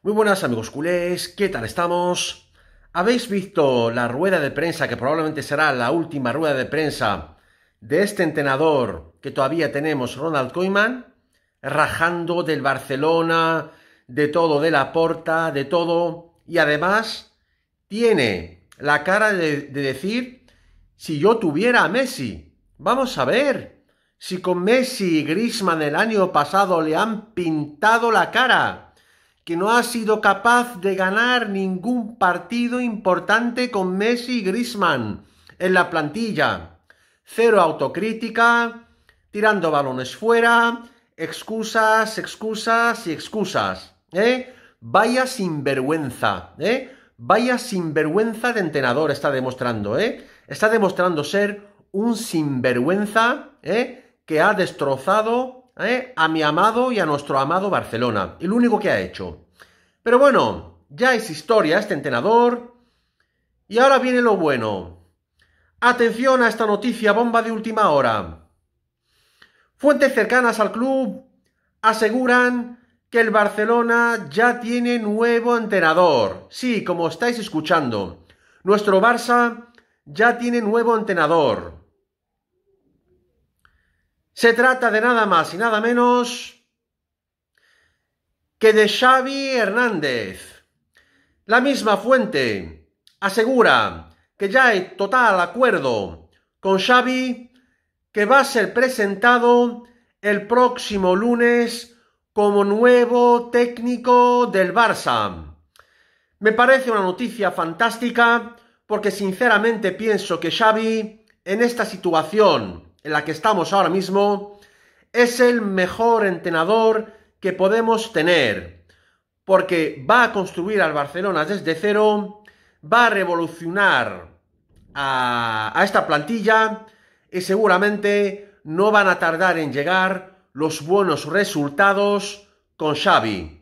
Muy buenas amigos culés, ¿qué tal estamos? ¿Habéis visto la rueda de prensa, que probablemente será la última rueda de prensa de este entrenador que todavía tenemos, Ronald Koeman? Rajando del Barcelona, de todo, de la porta, de todo. Y además tiene la cara de, de decir, si yo tuviera a Messi, vamos a ver, si con Messi y Grisman el año pasado le han pintado la cara que no ha sido capaz de ganar ningún partido importante con Messi y Grisman en la plantilla. Cero autocrítica, tirando balones fuera, excusas, excusas y excusas. ¿eh? Vaya sinvergüenza, ¿eh? Vaya sinvergüenza de entrenador está demostrando, ¿eh? Está demostrando ser un sinvergüenza, ¿eh? Que ha destrozado ¿eh? a mi amado y a nuestro amado Barcelona. el único que ha hecho. Pero bueno, ya es historia este entrenador. Y ahora viene lo bueno. Atención a esta noticia bomba de última hora. Fuentes cercanas al club aseguran que el Barcelona ya tiene nuevo entrenador. Sí, como estáis escuchando, nuestro Barça ya tiene nuevo entrenador. Se trata de nada más y nada menos que de Xavi Hernández. La misma fuente asegura que ya hay total acuerdo con Xavi que va a ser presentado el próximo lunes como nuevo técnico del Barça. Me parece una noticia fantástica porque sinceramente pienso que Xavi en esta situación en la que estamos ahora mismo, es el mejor entrenador que podemos tener, porque va a construir al Barcelona desde cero, va a revolucionar a, esta plantilla y seguramente no van a tardar en llegar los buenos resultados con Xavi.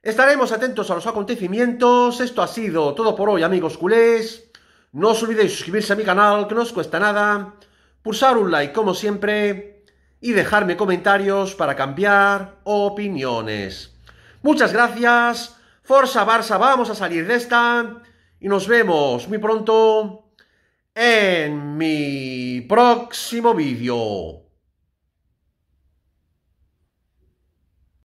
Estaremos atentos a los acontecimientos. Esto ha sido todo por hoy, amigos culés. No os olvidéis suscribirse a mi canal, que no os cuesta nada pulsar un like como siempre y dejarme comentarios para cambiar opiniones. Muchas gracias. Forza Barça, vamos a salir de esta y nos vemos muy pronto en mi próximo vídeo.